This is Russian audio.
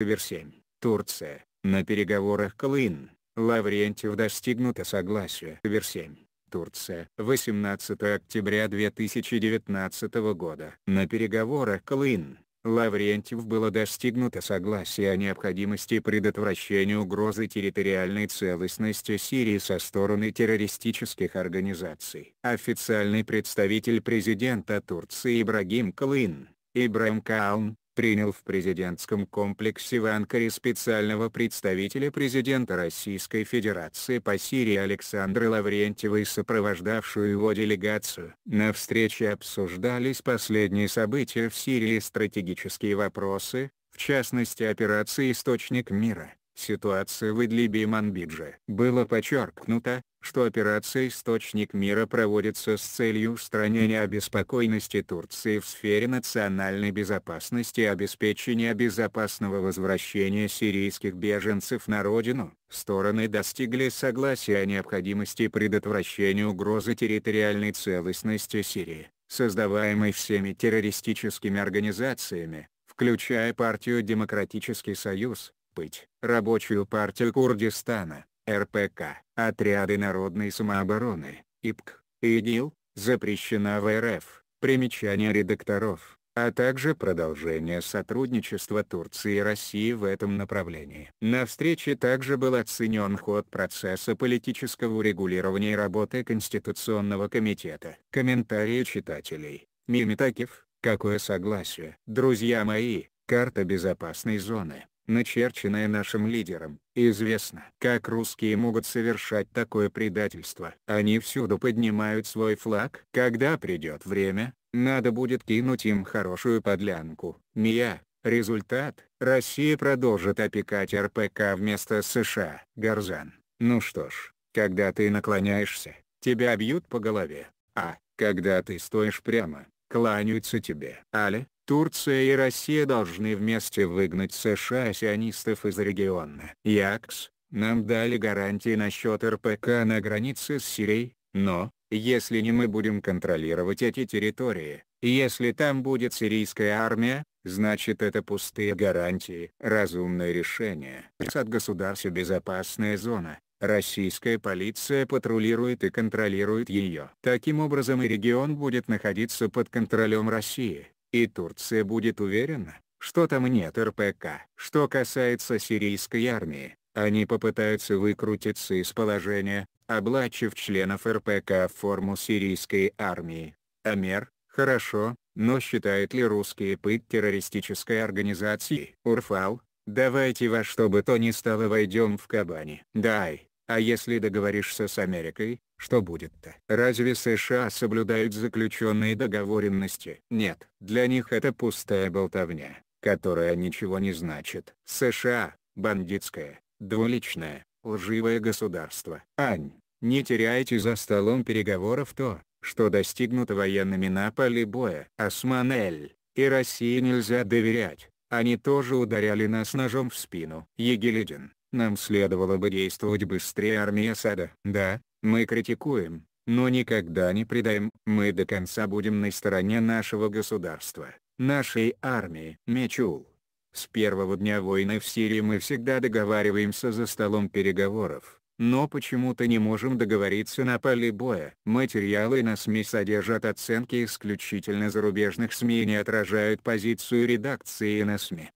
Вер 7. Турция. На переговорах Клын, Лаврентьев достигнуто согласие. Вер 7. Турция. 18 октября 2019 года. На переговорах Клын, Лаврентьев было достигнуто согласие о необходимости предотвращения угрозы территориальной целостности Сирии со стороны террористических организаций. Официальный представитель президента Турции Ибрагим Клын, Ибрагим Каун, принял в президентском комплексе в Анкаре специального представителя президента Российской Федерации по Сирии Александра Лаврентьева и сопровождавшую его делегацию. На встрече обсуждались последние события в Сирии и стратегические вопросы, в частности операции «Источник мира». Ситуация в Идлибе и Манбидже. Было подчеркнуто, что операция «Источник мира» проводится с целью устранения обеспокоенности Турции в сфере национальной безопасности и обеспечения безопасного возвращения сирийских беженцев на родину. Стороны достигли согласия о необходимости предотвращения угрозы территориальной целостности Сирии, создаваемой всеми террористическими организациями, включая партию «Демократический союз», быть. Рабочую партию Курдистана, РПК, отряды народной самообороны, ИПК, ИГИЛ, запрещена в РФ, примечание редакторов, а также продолжение сотрудничества Турции и России в этом направлении. На встрече также был оценен ход процесса политического урегулирования и работы Конституционного комитета. Комментарии читателей. Мимитакев, какое согласие. Друзья мои, карта безопасной зоны. Начерченное нашим лидером. Известно, как русские могут совершать такое предательство. Они всюду поднимают свой флаг. Когда придет время, надо будет кинуть им хорошую подлянку. Мия, результат, Россия продолжит опекать РПК вместо США. Гарзан, ну что ж, когда ты наклоняешься, тебя бьют по голове, а, когда ты стоишь прямо, кланяются тебе. Али. Турция и Россия должны вместе выгнать США сионистов из региона. ЯКС, нам дали гарантии насчет РПК на границе с Сирией, но, если не мы будем контролировать эти территории, если там будет сирийская армия, значит это пустые гарантии. Разумное решение. От государства безопасная зона. Российская полиция патрулирует и контролирует ее. Таким образом и регион будет находиться под контролем России. И Турция будет уверена, что там нет РПК. Что касается сирийской армии, они попытаются выкрутиться из положения, облачив членов РПК в форму сирийской армии. Амер, хорошо, но считает ли русские пыт террористической организацией? Урфал, давайте во что бы то ни стало войдем в Кабани. Дай. А если договоришься с Америкой, что будет-то? Разве США соблюдают заключенные договоренности? Нет, для них это пустая болтовня, которая ничего не значит. США – бандитское, двуличное, лживое государство. Ань, не теряйте за столом переговоров то, что достигнуто военными на поле боя. Османель, и России нельзя доверять, они тоже ударяли нас ножом в спину. Егеледин, нам следовало бы действовать быстрее армия Сада. Да, мы критикуем, но никогда не предаем. Мы до конца будем на стороне нашего государства, нашей армии. Мечул. С первого дня войны в Сирии мы всегда договариваемся за столом переговоров, но почему-то не можем договориться на поле боя. Материалы на СМИ содержат оценки исключительно зарубежных СМИ и не отражают позицию редакции на СМИ.